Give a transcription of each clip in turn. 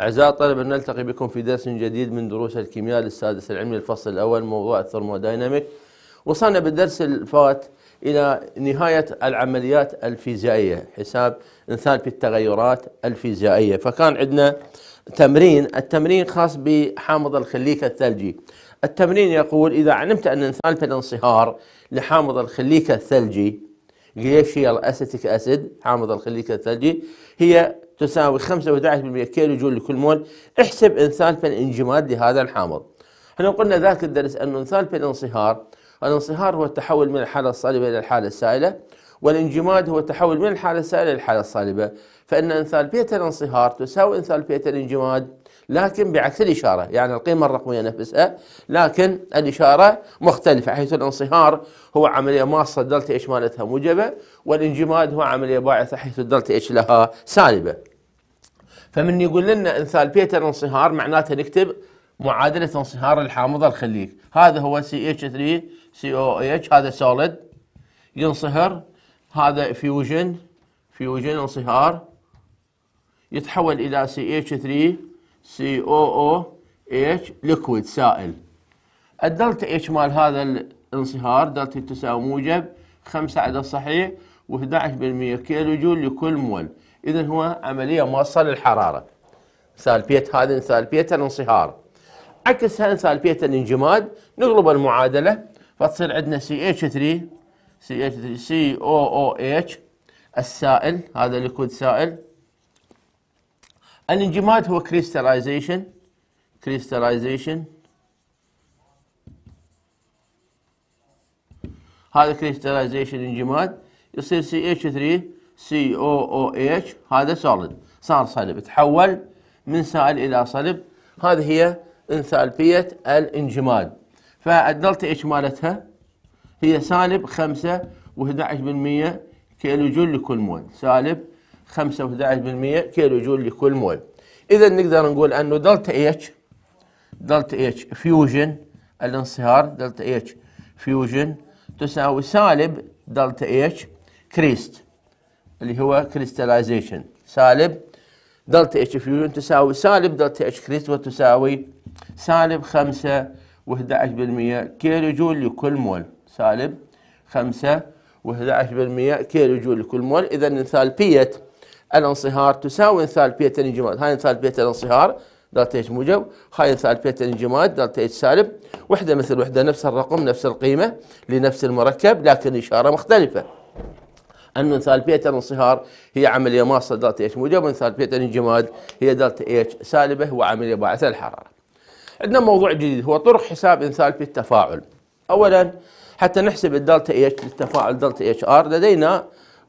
أعزائي الطلبة نلتقي بكم في درس جديد من دروس الكيمياء للسادس العلمي الفصل الأول موضوع الثرمودايناميك وصلنا بالدرس الفات إلى نهاية العمليات الفيزيائية حساب في التغيرات الفيزيائية فكان عندنا تمرين التمرين خاص بحامض الخليك الثلجي التمرين يقول إذا علمت أن في الانصهار لحامض الخليك الثلجي جليشيال أسيتيك أسيد حامض الخليك الثلجي هي تساوي 5 و11% كيلو جول لكل مول احسب انثالبا انجماد لهذا الحامض احنا قلنا ذاك الدرس أن انثالبا الانصهار الانصهار هو التحول من الحالة الصلبة إلى الحالة السائلة والانجماد هو التحول من الحالة السائلة إلى الحالة الصلبة فإن انثالبية الانصهار تساوي انثالبية الانجماد لكن بعكس الإشارة يعني القيمة الرقمية نفسها لكن الإشارة مختلفة حيث الانصهار هو عملية ماصة دلتا إيش مالتها موجبة والانجماد هو عملية باعثة حيث دلتا إيش لها سالبة فمن يقول لنا انثالبيتر انصهار معناته نكتب معادله انصهار الحامضه الخليج هذا هو ch 3 coh هذا سوليد ينصهر هذا فيوجن فيوجن انصهار يتحول الى ch 3 cooh ليكويد سائل الدلتا اتش مال هذا الانصهار دلتا تساوي موجب 5 عدد صحيح و11% كيلو جول لكل مول اذا هو عمليه موصل للحراره سالبيه هذا سالبيه الانصهار عكس هذا سالبيه الانجماد نقلب المعادله فتصير عندنا CH3 CH3 COOH السائل هذا ليكود سائل الانجماد هو كريستاليزيشن كريستاليزيشن هذا كريستاليزيشن انجماد يصير CH3 سي او او اتش هذا سوليد صار صلب تحول من سائل الى صلب هذه هي انثالبيه الانجماد فالدلتا اتش مالتها هي سالب 5 و11% كيلو جول لكل مول سالب 5 و11% كيلو جول لكل مول اذا نقدر نقول انه دلتا اتش دلتا اتش فيوجن الانصهار دلتا اتش فيوجن تساوي سالب دلتا اتش كريست اللي هو كريستاليزيشن سالب دلتا اتش فيون تساوي سالب دلتا اتش كريست وتساوي سالب 5 و11% كيلو جول لكل مول سالب 5 و11% كيلو جول لكل مول اذا انثالبيه الانصهار تساوي انثالبيه الانجماد هاي انثالبيه الانصهار دلتا اتش موجب هاي انثالبيه الانجماد دلتا اتش سالب وحده مثل وحده نفس الرقم نفس القيمه لنفس المركب لكن اشاره مختلفه أن انثالبية الانصهار هي عملية ماصة دلتا اتش موجبة وانثالبية الانجماد هي دلتا اتش سالبة وعملية باعثة الحرارة عندنا موضوع جديد هو طرق حساب انثالبية التفاعل أولا حتى نحسب الدلتا اتش للتفاعل دلتا اتش ار لدينا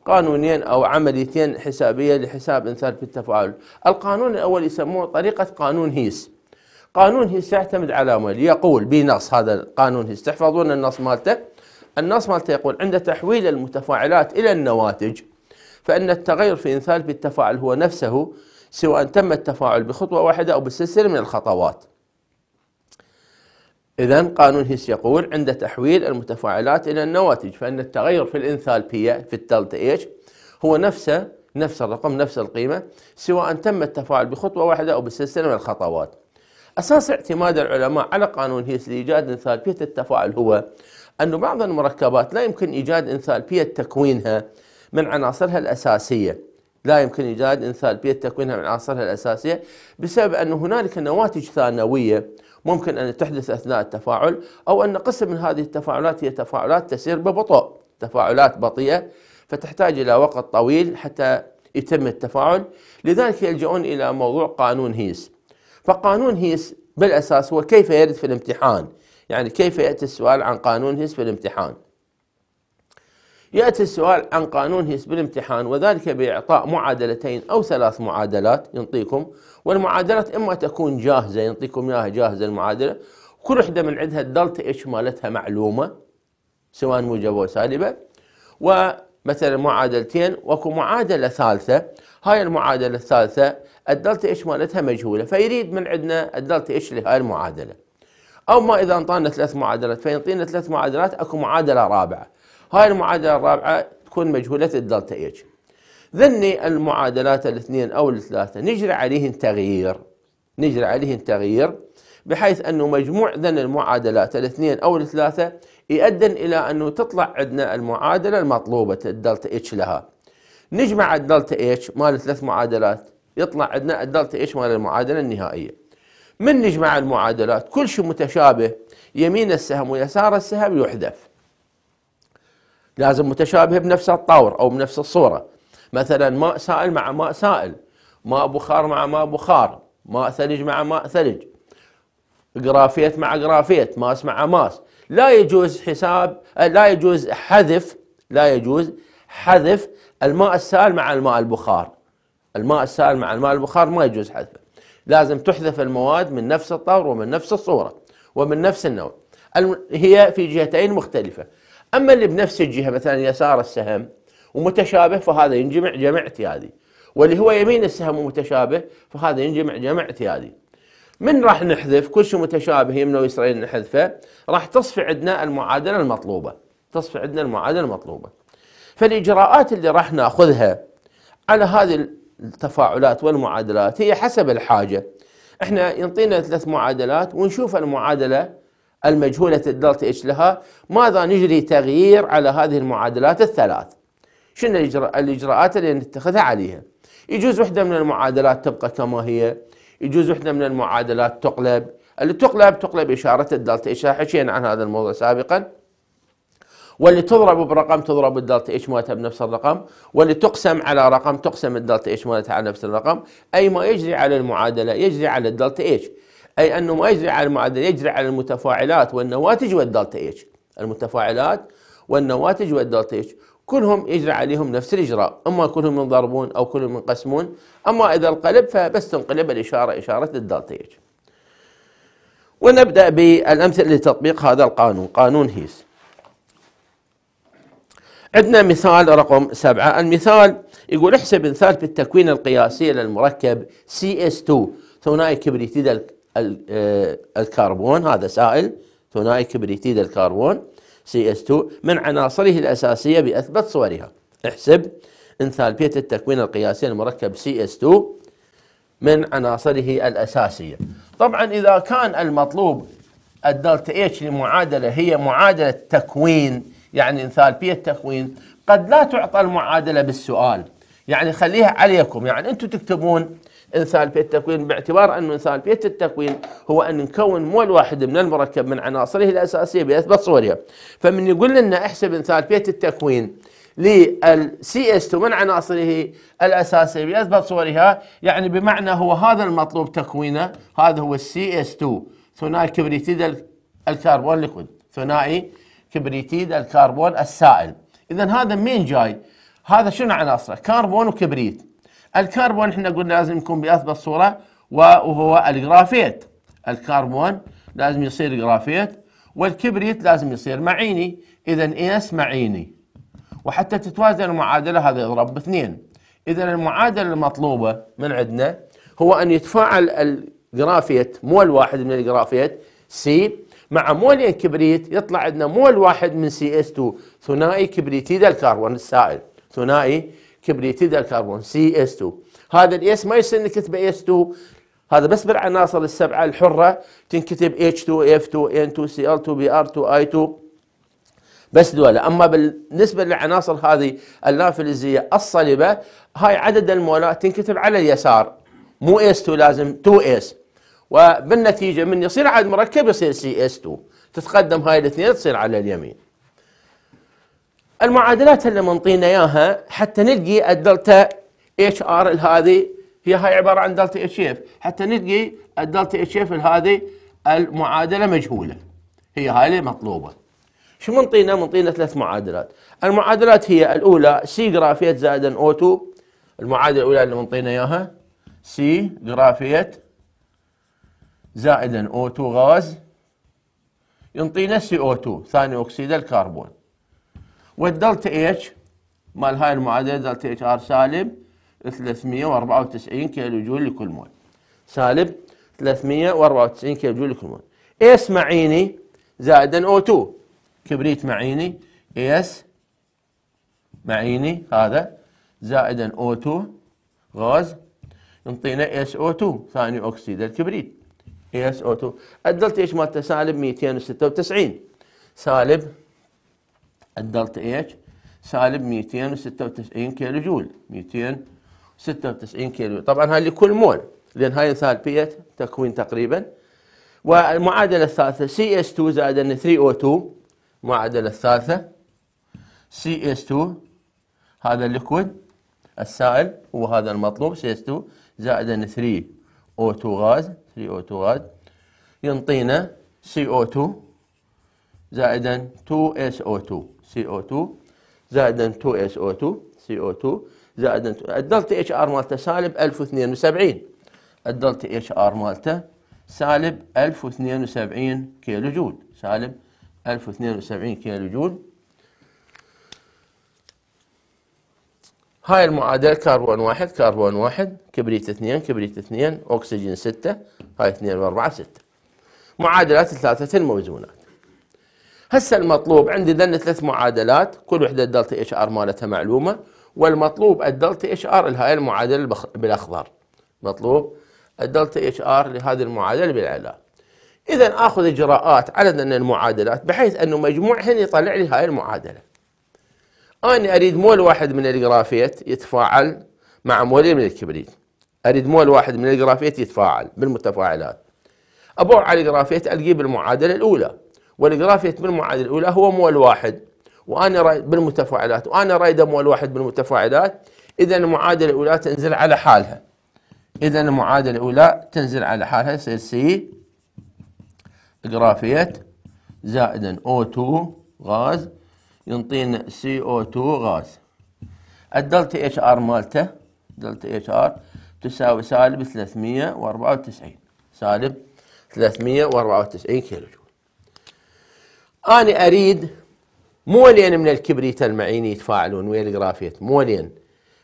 قانونين او عمليتين حسابيه لحساب انثالبيه التفاعل، القانون الاول يسموه طريقه قانون هيس. قانون هيس يعتمد على ما يقول بنص هذا القانون هيس تحفظون النص مالته النص مالته يقول عند تحويل المتفاعلات إلى النواتج فإن التغير في انثالب التفاعل هو نفسه سواء تم التفاعل بخطوة واحدة أو بسلسلة من الخطوات إذا قانون هيس يقول عند تحويل المتفاعلات إلى النواتج فإن التغير في الإنثالبية في الدلتا إيش هو نفسه نفس الرقم نفس القيمة سواء تم التفاعل بخطوة واحدة أو بسلسلة من الخطوات أساس اعتماد العلماء على قانون هيس لإيجاد انثالبية التفاعل هو أن بعض المركبات لا يمكن إيجاد إنثالبية تكوينها من عناصرها الأساسية لا يمكن إيجاد إنثالبية تكوينها من عناصرها الأساسية بسبب أن هنالك نواتج ثانوية ممكن أن تحدث أثناء التفاعل أو أن قسم من هذه التفاعلات هي تفاعلات تسير ببطء تفاعلات بطيئة فتحتاج إلى وقت طويل حتى يتم التفاعل لذلك يلجؤون إلى موضوع قانون هيس فقانون هيس بالأساس هو كيف يرد في الامتحان يعني كيف يأتي السؤال عن قانون هيس الامتحان يأتي السؤال عن قانون هيس الامتحان وذلك بإعطاء معادلتين أو ثلاث معادلات ينطيكم والمعادلات إما تكون جاهزة ينطيكم إياها جاهزة المعادلة كل وحدة من عندها الدلتا إيش مالتها معلومة سواء موجبة او سالبه ومثلا معادلتين واكو معادلة ثالثة هاي المعادلة الثالثة الدلتا إيش مالتها مجهولة فيريد من عندنا الدلتا إيش لهاي المعادلة أو ما إذا أنطانا ثلاث معادلات فينطينا ثلاث معادلات أكو معادلة رابعة هاي المعادلة الرابعة تكون مجهولة الدلتا اتش ذني المعادلات الاثنين أو الثلاثة نجري عليهن تغيير نجري عليهن تغيير بحيث أنه مجموع ذن المعادلات الاثنين أو الثلاثة يؤدن إلى أنه تطلع عندنا المعادلة المطلوبة الدلتا اتش لها نجمع الدلتا اتش مال الثلاث معادلات يطلع عندنا الدلتا اتش مال المعادلة النهائية من نجمع المعادلات كل شيء متشابه يمين السهم ويسار السهم يحذف لازم متشابه بنفس الطور أو بنفس الصورة مثلا ماء سائل مع ماء سائل ماء بخار مع ماء بخار ماء ثلج مع ماء ثلج جرافيت مع جرافيت ماس مع ماس لا يجوز حساب لا يجوز حذف لا يجوز حذف الماء السائل مع الماء البخار الماء السائل مع الماء البخار ما يجوز حذفه لازم تحذف المواد من نفس الطور ومن نفس الصورة ومن نفس النوع هي في جهتين مختلفة أما اللي بنفس الجهة مثلا يسار السهم ومتشابه فهذا ينجمع جمع اعتيادي واللي هو يمين السهم ومتشابه فهذا ينجمع جمع اعتيادي من راح نحذف كل شيء متشابه يمنى ويسرين نحذفه راح تصفي عندنا المعادلة المطلوبة تصفي عندنا المعادلة المطلوبة فالإجراءات اللي راح ناخذها على هذه التفاعلات والمعادلات هي حسب الحاجة احنا ينطينا ثلاث معادلات ونشوف المعادلة المجهولة الدلتا اتش لها ماذا نجري تغيير على هذه المعادلات الثلاث شنو الإجراءات اللي نتخذها عليها يجوز وحدة من المعادلات تبقى كما هي يجوز وحدة من المعادلات تقلب اللي تقلب تقلب إشارة الدلتا اتش حكينا عن هذا الموضوع سابقاً واللي تضرب برقم تضرب الدلتا اتش مالتها بنفس الرقم واللي تقسم على رقم تقسم الدلتا اتش مالتها على نفس الرقم اي ما يجري على المعادله يجري على الدلتا اتش اي انه ما يجري على المعادله يجري على المتفاعلات والنواتج والدلتا اتش المتفاعلات والنواتج والدلتا اتش كلهم يجري عليهم نفس الاجراء اما كلهم ينضربون او كلهم ينقسمون اما اذا انقلب فبس تنقلب الاشاره اشاره الدلتا اتش ونبدا بالامثله لتطبيق هذا القانون قانون هيس عندنا مثال رقم سبعة المثال يقول احسب انثال التكوين القياسي للمركب CS2 ثنائي كبريتيد آه، الكربون هذا سائل ثنائي كبريتيد الكربون CS2 من عناصره الأساسية بأثبت صورها احسب انثالبية التكوين القياسي للمركب CS2 من عناصره الأساسية طبعا إذا كان المطلوب الدلتا اتش لمعادلة هي معادلة تكوين يعني انثالبيه التكوين قد لا تعطى المعادله بالسؤال يعني خليها عليكم يعني انتم تكتبون انثالبيه التكوين باعتبار انه انثالبيه التكوين هو ان نكون مول واحد من المركب من عناصره الاساسيه باثبات صورها فمن يقول لنا احسب انثالبيه التكوين للسي اس 2 من عناصره الاساسيه باثبات صورها يعني بمعنى هو هذا المطلوب تكوينه هذا هو السي اس 2 ثنائي كبريتيد الكربون ليكويد ثنائي كبريتيد الكربون السائل اذا هذا مين جاي هذا شنو عناصره كربون وكبريت الكربون احنا قلنا لازم يكون باثبت صوره وهو الجرافيت الكربون لازم يصير جرافيت والكبريت لازم يصير معيني اذا اس معيني وحتى تتوازن المعادله هذا يضرب باثنين اذا المعادله المطلوبه من عندنا هو ان يتفاعل الجرافيت مول واحد من الجرافيت سي مع مولين إيه كبريت يطلع عندنا مول واحد من سي اس 2 ثنائي كبريتيد الكربون السائل ثنائي كبريتيد الكربون سي اس 2 هذا الاس ما يصير نكتبه اس 2 هذا بس بالعناصر السبعه الحره تنكتب H2F2 N2 Cl2 Br2 I2 بس دول اما بالنسبه للعناصر هذه اللافلزيه الصلبه هاي عدد المولات تنكتب على اليسار مو اس 2 لازم 2 اس وبالنتيجة من يصير عاد مركب يصير سي اس 2 تتقدم هاي الاثنين تصير على اليمين المعادلات اللي منطينا اياها حتى نلقي الدلتا اتش ار هذه هي هاي عبارة عن دلتا اتش اف حتى نلقي الدلتا اتش اف هذه المعادلة مجهولة هي هاي اللي مطلوبة شو منطينا؟ منطينا ثلاث معادلات المعادلات هي الأولى سي جرافيت زائد او 2 المعادلة الأولى اللي منطينا اياها سي جرافيت زائدا O2 غاز ينطينا CO2 ثاني أكسيد الكربون والدلتا H مال هاي المعادلة دلتا اتش ار سالب 394 كيلو جول لكل مول سالب 394 كيلو جول لكل مول اس معيني زائدا او 2 كبريت معيني اس معيني هذا زائدا او 2 غاز ينطينا اس او 2 ثاني اكسيد الكبريت إيه اس او 2 الدلتا اتش مالته سالب 296 سالب الدلتا اتش سالب 296 كيلو جول 296 كيلو جول. طبعا هاي لكل مول لان هاي انثالبيه تكوين تقريبا والمعادله الثالثه سي اس 2 زائد 3 او 2 المعادله الثالثه سي اس 2 هذا الليكويد السائل هو هذا المطلوب سي اس 2 زائد 3 او 2 غاز 3 o 2 غاد ينطينا CO2 زائدا 2SO2 CO2 زائدا 2SO2 CO2 زائدا الدلتا اتش ار مالته سالب 1072 الدلتا اتش ار مالته سالب 1072 كيلو جول سالب 1072 كيلو جول هاي المعادلة كربون واحد كربون واحد كبريت اثنين كبريت اثنين أكسجين ستة هاي اثنين وأربعة ستة معادلات الثلاثة الموزونات هسه المطلوب عندي ذن ثلاث معادلات كل وحدة الدلتا اتش ار مالتها معلومة والمطلوب الدلتا اتش ار لهاي المعادلة بالأخضر مطلوب الدلتا اتش ار لهذه المعادلة بالعلاج إذا آخذ إجراءات على ذن المعادلات بحيث أنه مجموعهن يطلع لي هاي المعادلة أنا أريد مول واحد من الجرافيت يتفاعل مع مولين من الكبريت أريد مول واحد من الجرافيت يتفاعل بالمتفاعلات أبوع على الجرافيت ألقيه بالمعادلة الأولى والجرافيت بالمعادلة الأولى هو مول واحد وأنا رايد بالمتفاعلات وأنا رايد مول واحد بالمتفاعلات إذا المعادلة الأولى تنزل على حالها إذا المعادلة الأولى تنزل على حالها يصير سي جرافيت زائدا O2 غاز ينطينا سي او 2 غاز الدلتا اتش ار مالته دلتا اتش ار تساوي سالب 394 سالب 394 كيلو جول انا اريد مولين من الكبريت المعيني يتفاعلون ويا الجرافيت مولين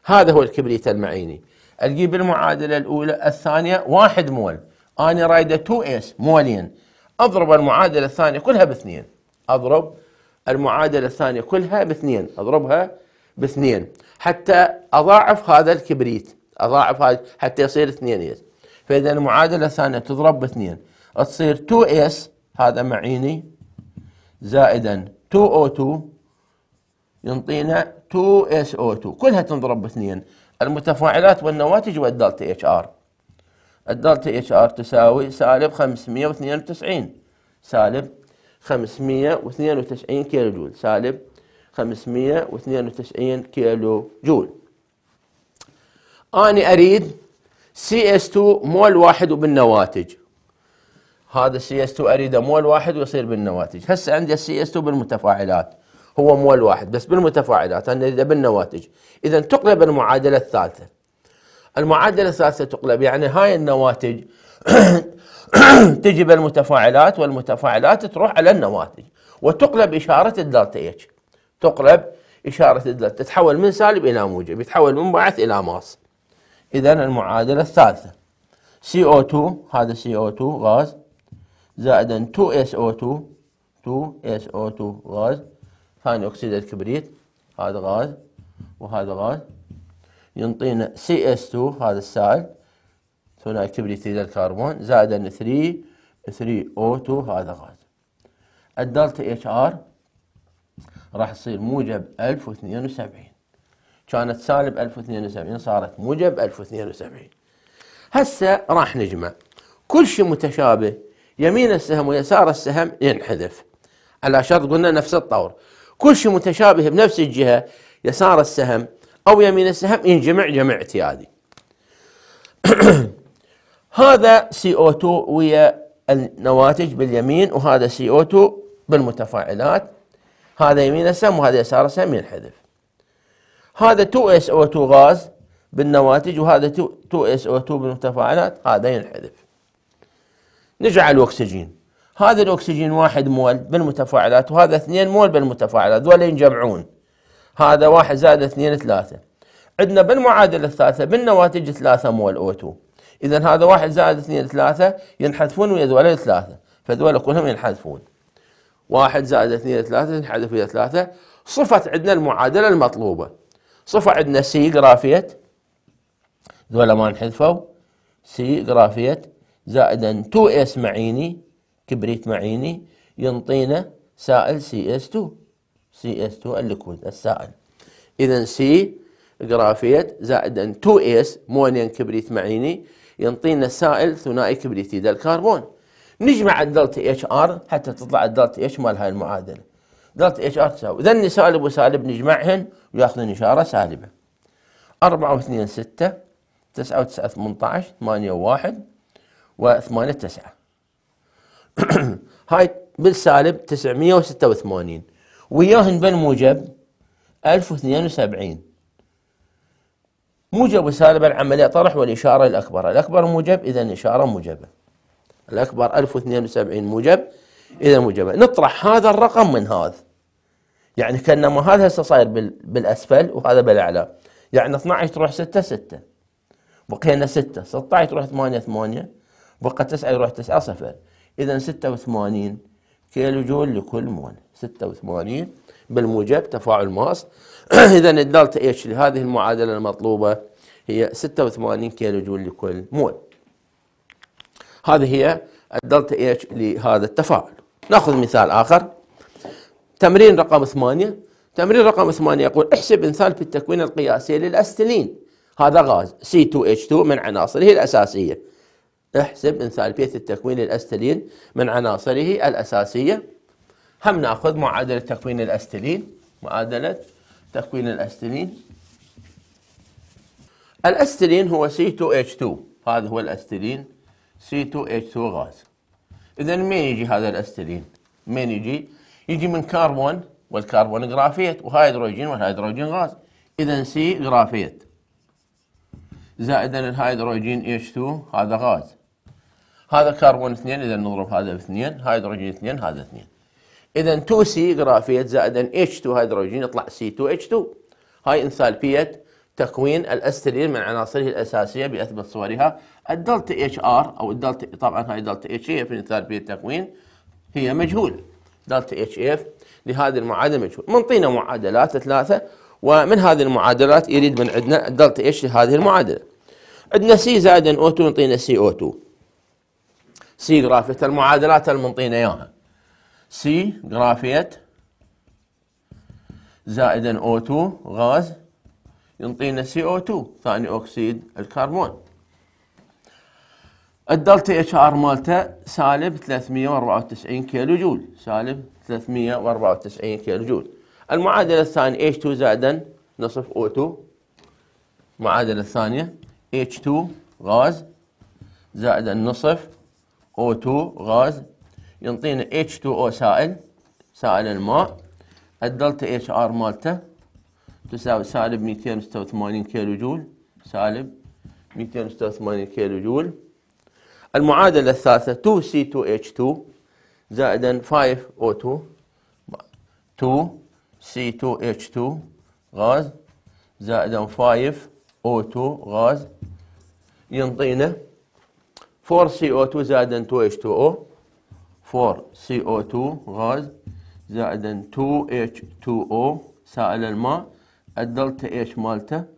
هذا هو الكبريت المعيني اجيب المعادله الاولى الثانيه واحد مول انا رايده 2 اس مولين اضرب المعادله الثانيه كلها باثنين اضرب المعادلة الثانية كلها باثنين أضربها باثنين حتى أضاعف هذا الكبريت أضاعف هذا حتى يصير 2 إس فإذا المعادلة الثانية تضرب باثنين تصير 2S هذا معيني زائدا 2O2 ينطينا 2SO2 كلها تنضرب باثنين المتفاعلات والنواتج والدلتا اتش ار الدلتا اتش ار تساوي سالب 592 سالب 592 كيلو جول سالب 592 كيلو جول اني اريد أريد CS2 مول واحد وبالنواتج هذا CS2 أريده مول واحد ويصير بالنواتج هسه عندي CS2 بالمتفاعلات هو مول واحد بس بالمتفاعلات أنا أريده بالنواتج إذا تقلب المعادلة الثالثة المعادلة الثالثة تقلب يعني هاي النواتج تجب المتفاعلات والمتفاعلات تروح على النواتج وتقلب إشارة الدلتا اتش تقلب إشارة الدلتا تتحول من سالب إلى موجب يتحول من منبعث إلى ماس إذا المعادلة الثالثة CO2 هذا CO2 غاز زائدا 2SO2 2SO2 غاز ثاني أكسيد الكبريت هذا غاز وهذا غاز ينطينا CS2 هذا السائل هنا اكتب لي ثيتا الكربون زائدا 3 3 او 2 هذا غاز الدلتا اتش ار راح تصير موجب 1072 كانت سالب 1072 صارت موجب 1072 هسه راح نجمع كل شيء متشابه يمين السهم ويسار السهم ينحذف على شرط قلنا نفس الطور كل شيء متشابه بنفس الجهه يسار السهم او يمين السهم ينجمع جمع اعتيادي هذا CO2 ويا النواتج باليمين وهذا CO2 بالمتفاعلات هذا يمين سم وهذا يسار سم ينحذف هذا 2SO2 غاز بالنواتج وهذا 2SO2 بالمتفاعلات هذا ينحذف نجعل الأكسجين هذا الأكسجين واحد مول بالمتفاعلات وهذا اثنين مول بالمتفاعلات ولا ينجمعون هذا واحد زائد اثنين ثلاثة عندنا بالمعادلة الثالثة بالنواتج ثلاثة مول أو 2 إذا هذا واحد زائد اثنين ثلاثة ينحذفون ويا ذولا ثلاثة فذولا كلهم ينحذفون واحد زائد اثنين ثلاثة ينحذف ويا ثلاثة صفت عندنا المعادلة المطلوبة صفة عندنا سي جرافية ذولا ما انحذفوا سي جرافية زائدا 2 اس معيني كبريت معيني ينطينا سائل سي اس 2 سي اس 2 الليكويد السائل اذا سي جرافيت زائدا 2 اس مونين كبريت معيني ينطينا سائل ثنائي كبريتيد الكربون نجمع الدلتا اتش ار حتى تطلع الدلتا اتش مال هاي المعادله دلتا اتش ار تساوي اذا سالب وسالب نجمعهن وياخذون اشاره سالبه 4 و2 6 9 و9 18 8 و1 و8 9 هاي بالسالب 986 وياهن بالموجب 1072 موجب وسالب العملية طرح والإشارة الأكبر الأكبر موجب إذا الإشارة موجبة الأكبر 1072 موجب إذا موجبة نطرح هذا الرقم من هذا يعني كأنما هذا هسه صاير بالأسفل وهذا بالأعلى يعني 12 تروح 6 6 بقينا 6 16 تروح 8 8 بقى 9 يروح 9 صفر إذا 86 كيلو جول لكل مول 86 بالموجب تفاعل ماس إذا الدلتا اتش لهذه المعادلة المطلوبة هي 86 كيلو جول لكل مول هذه هي الدلتا اتش لهذا التفاعل ناخذ مثال آخر تمرين رقم 8 تمرين رقم 8 يقول احسب في التكوين القياسي للأستلين هذا غاز C2H2 من عناصره الأساسية احسب انثالبية التكوين للأستلين من عناصره الأساسية هم ناخذ معادله تكوين الاستلين معادله تكوين الاستلين الاستلين هو C2H2 هذا هو الاستلين C2H2 غاز اذا من يجي هذا الاستلين من يجي يجي من كربون والكربون غرافيت وهيدروجين والهيدروجين غاز اذا سي غرافيت زائدا الهيدروجين H2 هذا غاز هذا كربون اثنين اذا نضرب هذا باثنين هيدروجين اثنين هذا اثنين اذا 2 سي جرافيت زائد اتش 2 هيدروجين يطلع سي 2 اتش 2 هاي انثالبيه تكوين الاسترين من عناصره الاساسيه باثبت صورها الدلتا اتش ار او الدلتا طبعا هاي دلتا اتش اف انثالبيه التكوين هي مجهول دلتا اتش اف لهذه المعادله مجهول منطينا معادلات ثلاثه ومن هذه المعادلات يريد من عندنا الدلتا اتش لهذه المعادله عندنا سي زائد او 2 يعطينا سي او 2 سي جرافيت المعادلات المنطينا اياها سي جرافيت زائدا O2 غاز ينطينا او 2 ثاني أكسيد الكربون الدلتا اتش ار مالته سالب 394 كيلو جول سالب 394 كيلو جول المعادله الثانيه H2 زائدا نصف O2 المعادله الثانيه H2 غاز زائدا نصف O2 غاز ينطينا H2O سائل سائل الماء الدلتا اتش ار مالته تساوي سالب 286 كيلو جول سالب 286 كيلو جول المعادله الثالثه 2C2H2 زائدا 5O2 2C2H2 غاز زائدا 5O2 غاز ينطينا 4CO2 زائدا 2H2O 4 CO2 غاز زائدا 2 H2O سائل الماء الدلتا H مالته